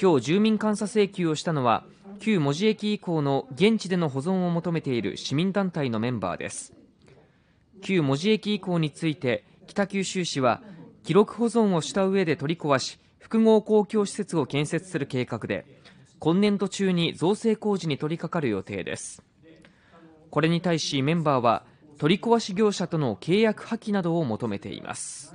今日住民監査請求をしたのは旧門司駅以降の現地での保存を求めている市民団体のメンバーです旧門司駅以降について北九州市は記録保存をした上で取り壊し複合公共施設を建設する計画で今年度中に造成工事に取り掛かる予定ですこれに対しメンバーは取り壊し業者との契約破棄などを求めています